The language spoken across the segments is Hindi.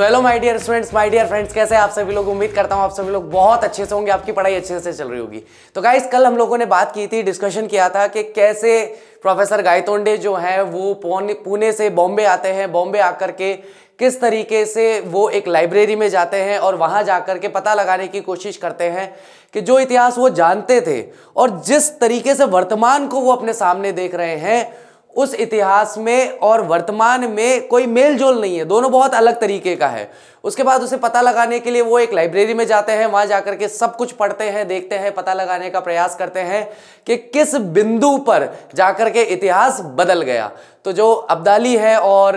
So hello my dear students my dear friends कैसे आप सभी लोग उम्मीद करता हूँ आप सभी लोग बहुत अच्छे से होंगे आपकी पढ़ाई अच्छे से चल रही होगी तो गाइस कल हम लोगों ने बात की थी डिस्कशन किया था कि कैसे प्रोफेसर गायतोंडे जो हैं वो पुणे से बॉम्बे आते हैं बॉम्बे आकर के किस तरीके से वो एक लाइब्रेरी में जाते हैं और वहाँ जाकर के पता लगाने की कोशिश करते हैं कि जो इतिहास वो जानते थे और जिस तरीके से वर्तमान को वो अपने सामने देख रहे हैं उस इतिहास में और वर्तमान में कोई मेल जोल नहीं है दोनों बहुत अलग तरीके का है उसके बाद उसे पता लगाने के लिए वो एक लाइब्रेरी में जाते हैं वहाँ जाकर के सब कुछ पढ़ते हैं देखते हैं पता लगाने का प्रयास करते हैं कि किस बिंदु पर जाकर के इतिहास बदल गया तो जो अब्दाली है और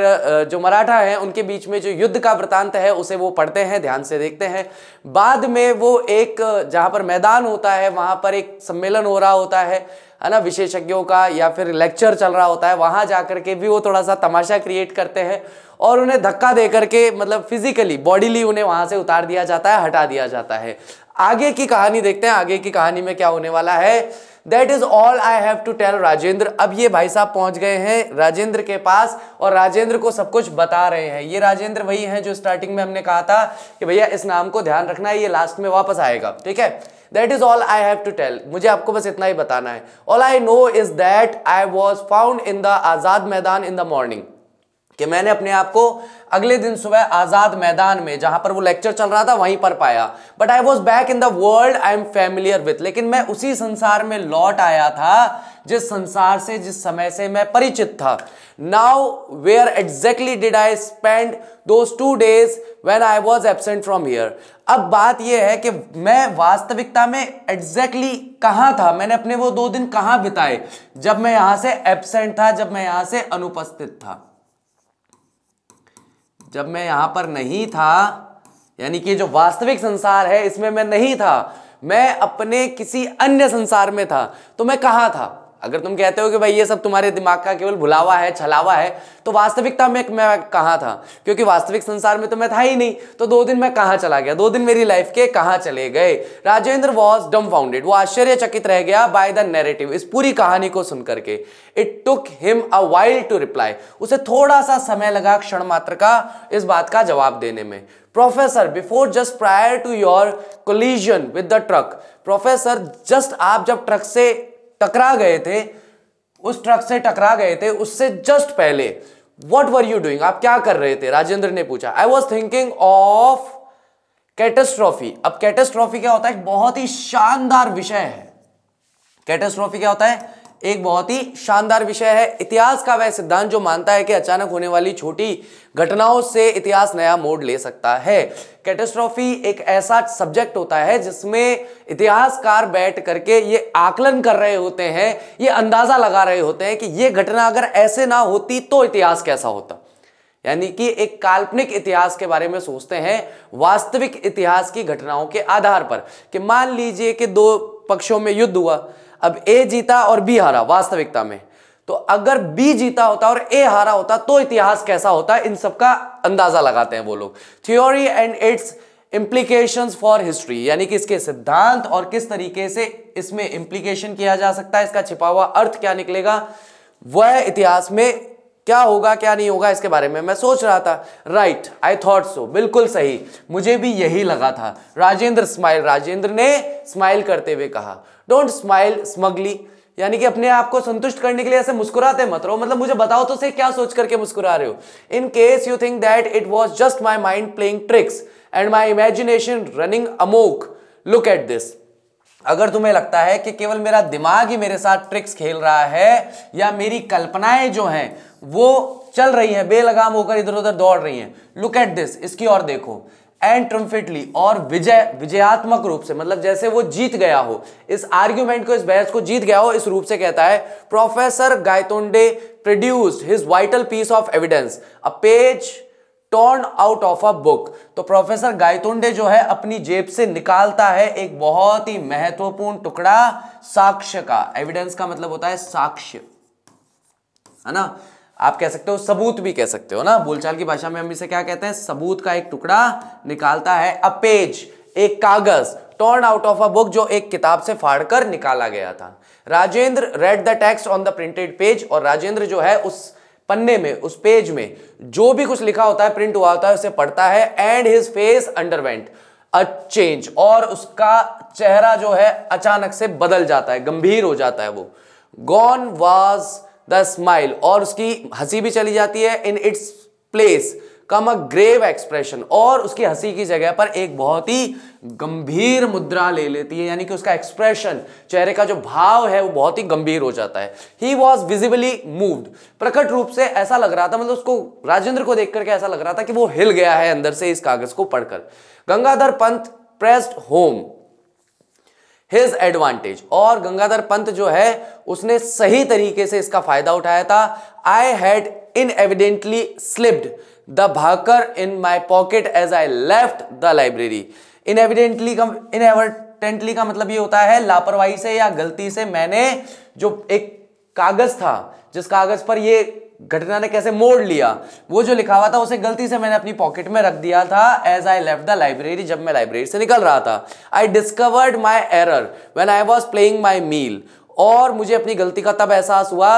जो मराठा है उनके बीच में जो युद्ध का वृतांत है उसे वो पढ़ते हैं ध्यान से देखते हैं बाद में वो एक जहाँ पर मैदान होता है वहाँ पर एक सम्मेलन हो रहा होता है है ना विशेषज्ञों का या फिर लेक्चर चल रहा होता है वहाँ जा कर के भी वो थोड़ा सा तमाशा क्रिएट करते हैं और उन्हें धक्का दे करके मतलब फिजिकली बॉडीली उन्हें वहाँ से उतार दिया जाता है हटा दिया जाता है आगे की कहानी देखते हैं आगे की कहानी में क्या होने वाला है that is all I have to tell Rajendra अब ये भाई साहब पहुंच गए हैं राजेंद्र के पास और राजेंद्र को सब कुछ बता रहे हैं ये राजेंद्र वही हैं जो स्टार्टिंग में हमने कहा था कि भैया इस नाम को ध्यान रखना है ये लास्ट में वापस आएगा ठीक है that is all I have to tell मुझे आपको बस इतना ही बताना है all I know is that I was found in the Azad Maidan in the morning कि मैंने अपने आप को अगले दिन सुबह आजाद मैदान में जहां पर वो लेक्चर चल रहा था वहीं पर पाया but I was back in the world I am familiar with लेकिन मैं उसी संसार में लौट आया था जिस संसार से जिस समय से मैं परिचित था now where exactly did I spend those two days when I was absent from here अब बात यह है कि मैं वास्तविकता में एग्जैक्टली exactly कहाँ था मैंने अपने वो दो दिन कहाँ बिताए जब मैं यहाँ से एबसेंट था जब मैं यहाँ से अनुपस्थित था जब मैं यहां पर नहीं था यानी कि जो वास्तविक संसार है इसमें मैं नहीं था मैं अपने किसी अन्य संसार में था तो मैं कहा था अगर तुम कहते हो कि भाई ये सब तुम्हारे दिमाग का केवल भुलावा है छलावा है तो वास्तविकता में मैं कहाँ था क्योंकि वास्तविक संसार में तो मैं था ही नहीं तो दो दिन मैं कहाँ चला गया दो दिन मेरी लाइफ के कहाँ चले गए राजेंद्र वॉज डम फाउंडेड वो आश्चर्यचकित रह गया बाय द नेरेटिव इस पूरी कहानी को सुन करके it took him a while to reply उसे थोड़ा सा समय लगा क्षण मात्र का इस बात का जवाब देने में professor before just prior to your collision with the truck professor just आप जब ट्रक से टकरा गए थे उस ट्रक से टकरा गए थे उससे जस्ट पहले वट वर यू डूइंग आप क्या कर रहे थे राजेंद्र ने पूछा I was thinking of catastrophe अब कैटेस्ट्रॉफी क्या होता है बहुत ही शानदार विषय है कैटेस्ट्रॉफी क्या होता है एक बहुत ही शानदार विषय है इतिहास का वह सिद्धांत जो मानता है कि अचानक होने वाली छोटी घटनाओं से इतिहास नया मोड ले सकता है कैटेस्ट्रॉफी एक ऐसा सब्जेक्ट होता है जिसमें इतिहासकार बैठ करके ये आकलन कर रहे होते हैं ये अंदाजा लगा रहे होते हैं कि ये घटना अगर ऐसे ना होती तो इतिहास कैसा होता यानी कि एक काल्पनिक इतिहास के बारे में सोचते हैं वास्तविक इतिहास की घटनाओं के आधार पर कि मान लीजिए कि दो पक्षों में युद्ध हुआ अब ए जीता और बी हारा वास्तविकता में तो अगर बी जीता होता और ए हारा होता तो इतिहास कैसा होता इन सबका अंदाजा लगाते हैं वो लोग theory and its implication for history यानी कि इसके सिद्धांत और किस तरीके से इसमें इंप्लीकेशन किया जा सकता है इसका छिपा हुआ अर्थ क्या निकलेगा वह इतिहास में क्या होगा क्या नहीं होगा इसके बारे में मैं सोच रहा था राइट आई थॉट सो बिल्कुल सही मुझे भी यही लगा था राजेंद्र स्माइल राजेंद्र ने स्माइल करते हुए कहा डोंट स्माइल स्मगली यानी कि अपने आप को संतुष्ट करने के लिए ऐसे मुस्कुराते मत रहो मतलब मुझे बताओ तो सही क्या सोच करके मुस्कुरा रहे हो in case you think that it was just my mind playing tricks and my imagination running amok look at this अगर तुम्हें लगता है कि केवल मेरा दिमाग ही मेरे साथ ट्रिक्स खेल रहा है या मेरी कल्पनाएं जो हैं वो चल रही हैं बेलगाम होकर इधर उधर दौड़ रही हैं लुक एट दिस इसकी और देखो एंड ट्रम्फिटली और विजय विजयात्मक रूप से मतलब जैसे वो जीत गया हो इस आर्ग्यूमेंट को इस बहस को जीत गया हो इस रूप से कहता है professor Gaitonde produce his vital piece of evidence a page turn out of a book तो प्रोफेसर गायतोंडे जो है अपनी जेब से निकालता है एक बहुत ही महत्वपूर्ण टुकड़ा साक्ष्य का एविडेंस का मतलब होता है साक्ष्य है ना आप कह सकते हो सबूत भी कह सकते हो ना बोलचाल की भाषा में हम इसे क्या कहते हैं सबूत का एक टुकड़ा निकालता है अ पेज एक कागज torn out of a book जो एक किताब से फाड़कर निकाला गया था Rajendra read the text on the printed page और राजेंद्र जो है उस पन्ने में उस पेज में जो भी कुछ लिखा होता है प्रिंट हुआ होता है उसे पढ़ता है and his face underwent a change और उसका चेहरा जो है अचानक से बदल जाता है गंभीर हो जाता है वो गॉन वाज द स्माइल और उसकी हंसी भी चली जाती है in its place came a grave expression और उसकी हंसी की जगह पर एक बहुत ही गंभीर मुद्रा ले लेती है यानी कि उसका एक्सप्रेशन चेहरे का जो भाव है वो बहुत ही गंभीर हो जाता है ही वॉज विजिबली मूव्ड प्रकट रूप से ऐसा लग रहा था मतलब उसको राजेंद्र को देख करके ऐसा लग रहा था कि वो हिल गया है अंदर से इस कागज को पढ़कर Gangadhar Pant pressed home his advantage और गंगाधर पंत जो है उसने सही तरीके से इसका फायदा उठाया था I had in evidently slipped the paper in my pocket as I left the library in evidently का इन एवरटेंटली का मतलब ये होता है लापरवाही से या गलती से मैंने जो एक कागज था जिस कागज पर ये घटना ने कैसे मोड़ लिया वो जो लिखा हुआ था उसे गलती से मैंने अपनी पॉकेट में रख दिया था as I left the library जब मैं लाइब्रेरी से निकल रहा था I discovered my error when I was playing my meal और मुझे अपनी गलती का तब एहसास हुआ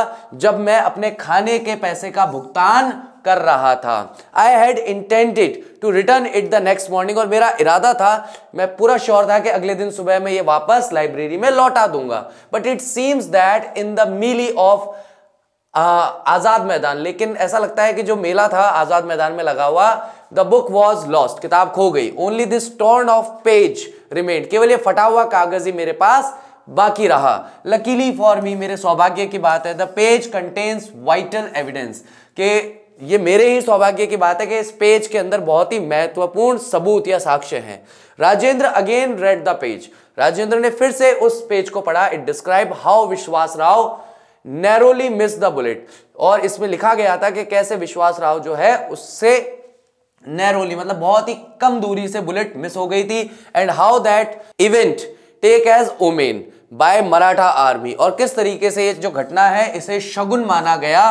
जब मैं अपने खाने के पैसे का भुगतान कर रहा था I had intended to return it the next morning और मेरा इरादा था मैं पूरा श्योर था कि अगले दिन सुबह मैं ये वापस लाइब्रेरी में लौटा दूंगा but it seems that in the melee of Azad Maidan लेकिन ऐसा लगता है कि जो मेला था आज़ाद मैदान में लगा हुआ द बुक वॉज लॉस्ट किताब खो गई only this torn off page remain केवल ये फटा हुआ कागज ही मेरे पास बाकी रहा लकीली फॉर मी मेरे सौभाग्य की बात है the page contains vital evidence के ये मेरे ही सौभाग्य की बात है कि इस पेज के अंदर बहुत ही महत्वपूर्ण सबूत या साक्ष्य हैं Rajendra again read the page Rajendra ने फिर से उस पेज को पढ़ा it describe how Vishwas Rao narrowly miss the bullet और इसमें लिखा गया था कि कैसे विश्वास राव जो है उससे नैरोली मतलब बहुत ही कम दूरी से बुलेट मिस हो गई थी and how that event take as omen by Maratha army और किस तरीके से ये जो घटना है इसे शगुन माना गया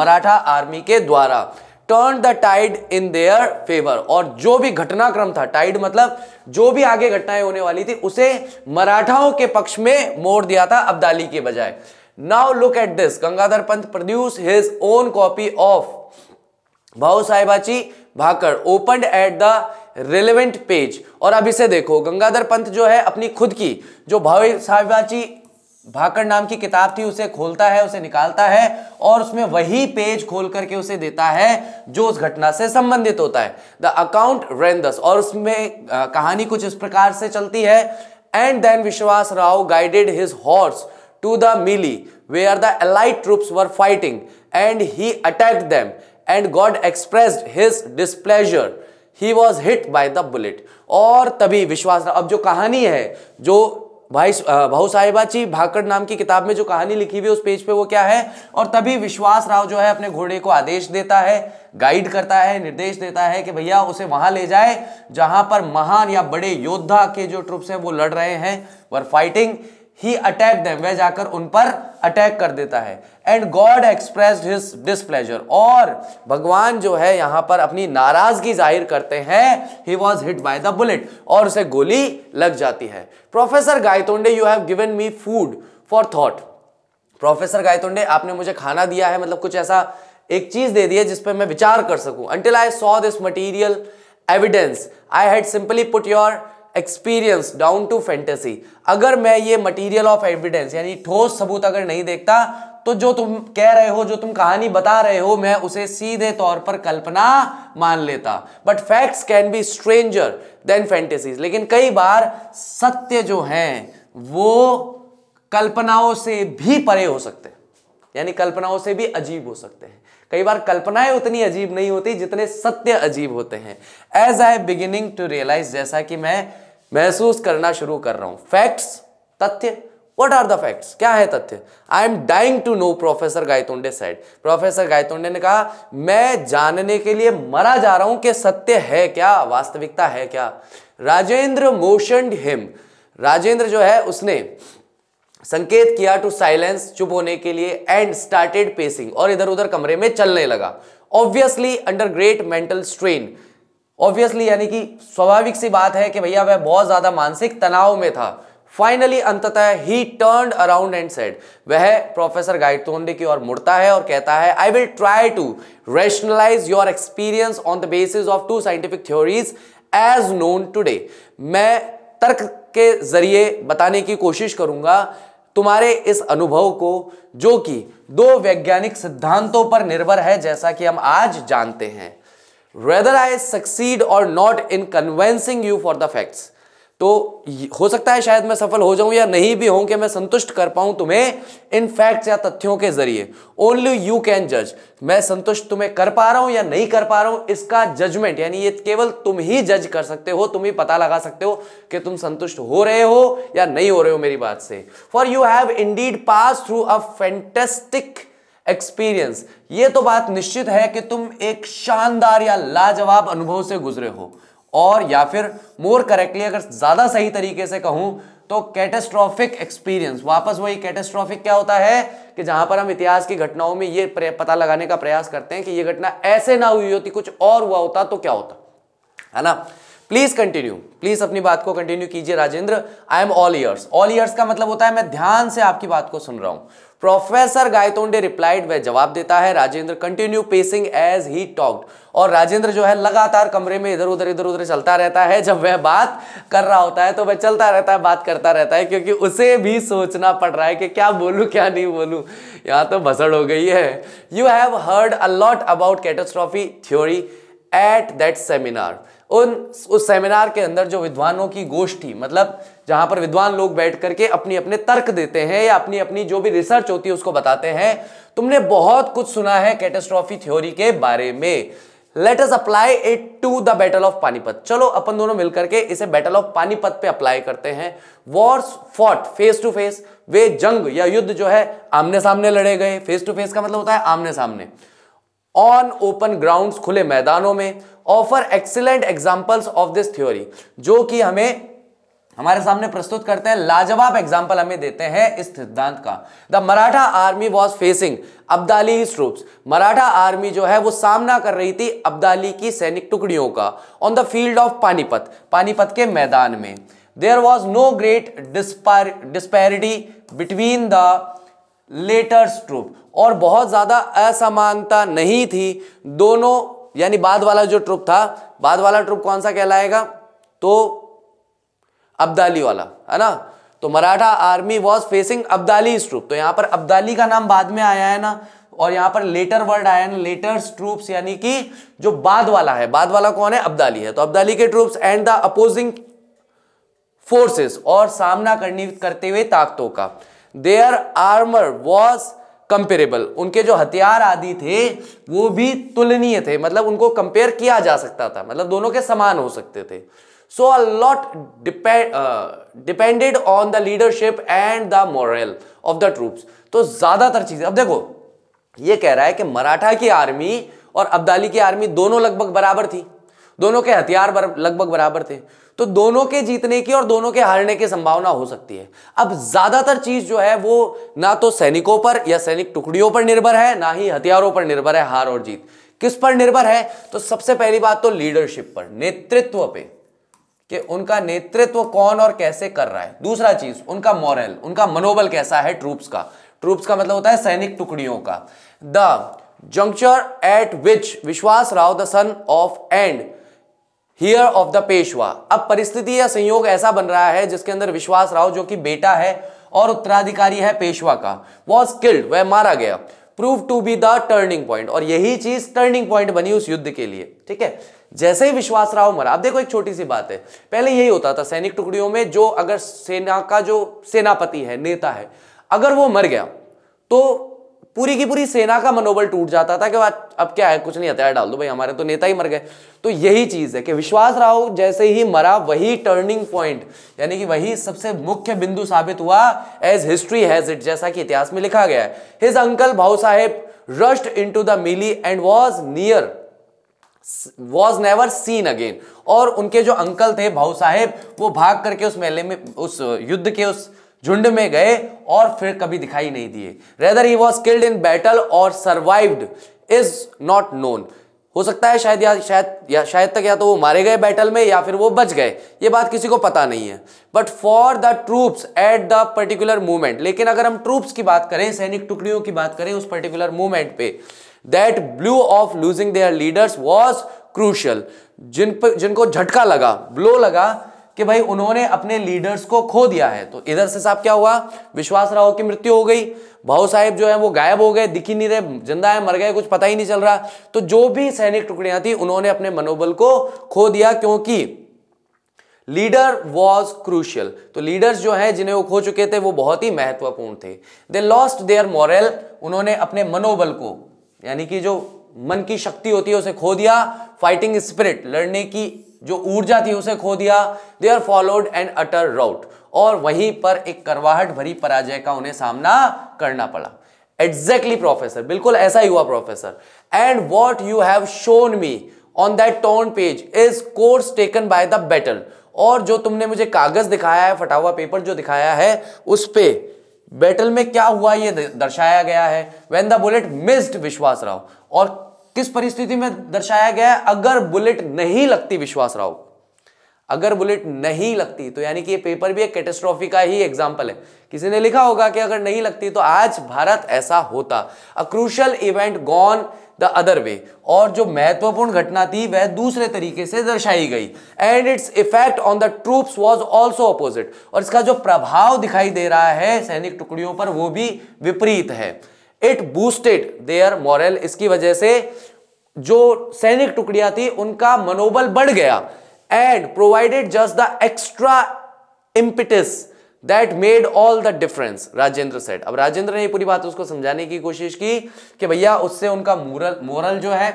मराठा आर्मी के द्वारा turn the tide in their favour और जो भी घटनाक्रम था टाइड मतलब जो भी आगे घटनाएं होने वाली थी उसे मराठाओं के पक्ष में मोड़ दिया था अब्दाली के बजाय now look at this Gangadhar Pant produce his own copy of Bhau Sahibachi Bakhar open at the relevant page और अब इसे देखो गंगाधर पंत जो है अपनी खुद की जो भाई साहिबाची भाकर नाम की किताब थी उसे खोलता है उसे निकालता है और उसमें वही पेज खोल करके उसे देता है जो उस घटना से संबंधित होता है द अकाउंट रेंदस और उसमें कहानी कुछ इस प्रकार से चलती है and then Vishwas Rao guided his horse to the melee where the allied troops were fighting and he attacked them and God expressed his displeasure. He was hit by the bullet. और तभी विश्वास अब जो कहानी है जो भाई भाऊ साहिबाची भाकड़ नाम की किताब में जो कहानी लिखी हुई है उस पेज पे वो क्या है और तभी विश्वास राव जो है अपने घोड़े को आदेश देता है गाइड करता है निर्देश देता है कि भैया उसे वहां ले जाए जहां पर महान या बड़े योद्धा के जो ट्रुप्स हैं वो लड़ रहे हैं were fighting he attack them वह जाकर उन पर अटैक कर देता है and god express his displeasure और भगवान जो है यहां पर अपनी नाराजगी जाहिर करते हैं he was hit by the bullet और उसे गोली लग जाती है professor Gaitonde you have given me food for thought professor Gaitonde आपने मुझे खाना दिया है मतलब कुछ ऐसा एक चीज दे दी है जिस पर मैं विचार कर सकूं until I saw this material evidence I had simply put your experience down to fantasy अगर मैं ये मटेरियल ऑफ एविडेंस यानी ठोस सबूत अगर नहीं देखता तो जो तुम कह रहे हो जो तुम कहानी बता रहे हो मैं उसे सीधे तौर पर कल्पना मान लेता but facts can be stranger than fantasies लेकिन कई बार सत्य जो हैं वो कल्पनाओं से भी परे हो सकते हैं यानी कल्पनाओं से भी अजीब हो सकते हैं कई बार कल्पनाएं उतनी अजीब नहीं होती जितने सत्य अजीब होते हैं as I beginning to realise जैसा कि मैं महसूस करना शुरू कर रहा हूं फैक्ट्स तथ्य वट आर द फैक्ट्स क्या है तथ्य I am dying to know professor Gaitonde said professor Gaitonde ने कहा मैं जानने के लिए मरा जा रहा हूं कि सत्य है क्या वास्तविकता है क्या राजेंद्र मोशन हिम राजेंद्र जो है उसने संकेत किया टू साइलेंस चुप होने के लिए एंड स्टार्टेड पेसिंग और इधर उधर कमरे में चलने लगा obviously under great mental strain obviously यानी कि स्वाभाविक सी बात है कि भैया वह बहुत ज्यादा मानसिक तनाव में था फाइनली अंततः he turn around and said वह प्रोफेसर गाइतोंडे की ओर मुड़ता है और कहता है I will try to rationalise your experience on the basis of two scientific theories as known today मैं तर्क के जरिए बताने की कोशिश करूंगा तुम्हारे इस अनुभव को जो कि दो वैज्ञानिक सिद्धांतों पर निर्भर है जैसा कि हम आज जानते हैं whether I succeed or not in convincing you for the facts तो हो सकता है शायद मैं सफल हो जाऊं या नहीं भी हूं कि मैं संतुष्ट कर पाऊं तुम्हें इन फैक्ट्स या तथ्यों के जरिए ओनली यू कैन जज मैं संतुष्ट तुम्हें कर पा रहा हूं या नहीं कर पा रहा हूं इसका जजमेंट यानी ये केवल तुम ही जज कर सकते हो तुम ही पता लगा सकते हो कि तुम संतुष्ट हो रहे हो या नहीं हो रहे हो मेरी बात से for you have indeed pass through a fantastic experience ये तो बात निश्चित है कि तुम एक शानदार या लाजवाब अनुभव से गुजरे हो और या फिर मोर करेक्टली अगर ज्यादा सही तरीके से कहूं तो कैटेस्ट्रॉफिक एक्सपीरियंस वापस वही कैटेस्ट्रॉफिक क्या होता है कि जहां पर हम इतिहास की घटनाओं में ये पता लगाने का प्रयास करते हैं कि ये घटना ऐसे ना हुई होती कुछ और हुआ होता तो क्या होता है ना प्लीज कंटिन्यू प्लीज अपनी बात को कंटिन्यू कीजिए Rajendra I am all ears all ears का मतलब होता है मैं ध्यान से आपकी बात को सुन रहा हूं प्रोफेसर गायतोंडे रिप्लाइड वह जवाब देता है Rajendra continue pacing as he talked और राजेंद्र जो है लगातार कमरे में इधर उधर इधर उधर चलता रहता है जब वह बात कर रहा होता है तो वह चलता रहता है बात करता रहता है क्योंकि उसे भी सोचना पड़ रहा है कि क्या बोलूं क्या नहीं बोलूं यहाँ तो भसड़ हो गई है you have heard a lot about catastrophe theory at that seminar उन उस सेमिनार के अंदर जो विद्वानों की गोष्ठी मतलब जहां पर विद्वान लोग बैठ करके अपनी अपने तर्क देते हैं या अपनी अपनी जो भी रिसर्च होती है उसको बताते हैं तुमने बहुत कुछ सुना है कैटेस्ट्रॉफी थ्योरी के बारे में let's apply it to the battle of Panipat चलो अपन दोनों मिलकर के इसे बैटल ऑफ पानीपत पे अप्लाई करते हैं wars fought face to face वे जंग या युद्ध जो है आमने सामने लड़े गए फेस टू फेस का मतलब होता है आमने सामने ऑन ओपन ग्राउंड खुले मैदानों में offer excellent examples of this theory जो कि हमें हमारे सामने प्रस्तुत करते हैं लाजवाब एग्जाम्पल हमें देते हैं इस सिद्धांत का the Maratha army was facing Abdali troops Maratha army जो है वो सामना कर रही थी अब्दाली की सैनिक टुकड़ियों का on the field of Panipat Panipat के मैदान में there was no great disparity between the latter's troop और बहुत ज़्यादा असमानता नहीं थी दोनों यानी बाद वाला जो ट्रुप था बाद वाला ट्रुप कौन सा कहलाएगा तो अब्दाली वाला है ना तो Maratha army was facing Abdali troop तो यहां पर अब्दाली का नाम बाद में आया है ना और यहां पर लेटर वर्ड आया ना लेटर ट्रूप्स यानी कि जो बाद वाला है बाद वाला कौन है अब्दाली है तो अब्दाली के troops and the opposing forces और सामना करनी करते हुए ताकतों का देयर आर्मर वॉज कंपेरेबल उनके जो हथियार आदि थे वो भी तुलनीय थे मतलब उनको कंपेयर किया जा सकता था मतलब दोनों के समान हो सकते थे so a lot depended on the leadership and the and of the of तो ज्यादातर चीजें अब देखो ये कह रहा है कि मराठा की आर्मी और अब्दाली की आर्मी दोनों लगभग बराबर थी दोनों के हथियार बर, लगभग बराबर थे तो दोनों के जीतने की और दोनों के हारने की संभावना हो सकती है अब ज्यादातर चीज जो है वो ना तो सैनिकों पर या सैनिक टुकड़ियों पर निर्भर है ना ही हथियारों पर निर्भर है हार और जीत किस पर निर्भर है तो सबसे पहली बात तो लीडरशिप पर नेतृत्व पे कि उनका नेतृत्व कौन और कैसे कर रहा है दूसरा चीज उनका मॉरल उनका मनोबल कैसा है ट्रूप्स का ट्रूप्स का मतलब होता है सैनिक टुकड़ियों का the juncture at which Vishwas Rao the son of and heir of the Peshwa अब परिस्थिति या संयोग ऐसा बन रहा है जिसके अंदर विश्वास राव जो कि बेटा है और उत्तराधिकारी है पेशवा का वॉज किल्ड वह मारा गया prove to be the turning point और यही चीज टर्निंग पॉइंट बनी उस युद्ध के लिए ठीक है जैसे ही विश्वास राव मरा अब देखो एक छोटी सी बात है पहले यही होता था सैनिक टुकड़ियों में जो अगर सेना का जो सेनापति है नेता है अगर वो मर गया तो पूरी की पूरी सेना का मनोबल टूट जाता था कि अब क्या है कुछ नहीं हथियार डाल दो भाई हमारे तो नेता ही मर गए तो यही चीज है कि विश्वास राव जैसे ही मरा वही टर्निंग पॉइंट यानी कि वही सबसे मुख्य बिंदु साबित हुआ एज हिस्ट्री हैज इट जैसा कि इतिहास में लिखा गया है his uncle Bhau Saheb rushed into the melee and was near was never seen again और उनके जो अंकल थे भाऊ साहेब वो भाग करके उस मेले में उस युद्ध के उस झुंड में गए और फिर कभी दिखाई नहीं दिए rather he was killed in battle or survived is not known हो सकता है शायद या शायद या शायद तक या तो वो मारे गए बैटल में या फिर वो बच गए ये बात किसी को पता नहीं है but for the troops at the particular movement लेकिन अगर हम ट्रूप्स की बात करें सैनिक टुकड़ियों की बात करें उस पर्टिकुलर मूवमेंट पे that blow of losing their leaders was crucial जिन पर जिनको झटका लगा ब्लो लगा कि भाई उन्होंने अपने लीडर्स को खो दिया है तो इधर से साहब क्या हुआ विश्वास राव की मृत्यु हो गई भाऊ साहेब जो है वो गायब हो गए दिखी नहीं रहे जिंदा है मर गए कुछ पता ही नहीं चल रहा तो जो भी सैनिक टुकड़ियां थी उन्होंने अपने मनोबल को खो दिया क्योंकि लीडर वॉज क्रूशियल तो लीडर्स जो है जिन्हें वो खो चुके थे वो बहुत ही महत्वपूर्ण थे दे लॉस्ट देयर मॉरल उन्होंने अपने मनोबल को यानी कि जो मन की शक्ति होती है उसे खो दिया फाइटिंग स्पिरिट लड़ने की जो ऊर्जा थी उसे खो दिया they are followed and utter rout और वहीं पर एक करवाहट भरी पराजय का उन्हें सामना करना पड़ा एग्जैक्टली प्रोफेसर बिल्कुल ऐसा ही हुआ professor and what you have shown me on that torn page is course taken by the battle और जो तुमने मुझे कागज दिखाया है फटा हुआ पेपर जो दिखाया है उस पर बैटल में क्या हुआ यह दर्शाया गया है वेन द बुलेट मिस्ड विश्वास राव और किस परिस्थिति में दर्शाया गया है अगर बुलेट नहीं लगती विश्वास राव अगर बुलेट नहीं लगती तो यानी कि ये पेपर भी एक कैटेस्ट्रॉफी का ही एग्जाम्पल है किसी ने लिखा होगा कि अगर नहीं लगती तो आज भारत ऐसा होता a crucial event gone the other way और जो महत्वपूर्ण घटना थी वह दूसरे तरीके से दर्शाई गई and its effect on the troops was also opposite और इसका जो प्रभाव दिखाई दे रहा है सैनिक टुकड़ियों पर वो भी विपरीत है इट बूस्टेड देयर मॉरल इसकी वजह से जो सैनिक टुकड़ियां थी उनका मनोबल बढ़ गया and provided just the extra impetus that made all the difference Rajendra said अब राजेंद्र ने पूरी बात उसको समझाने की कोशिश की कि भैया उससे उनका मोरल मोरल जो है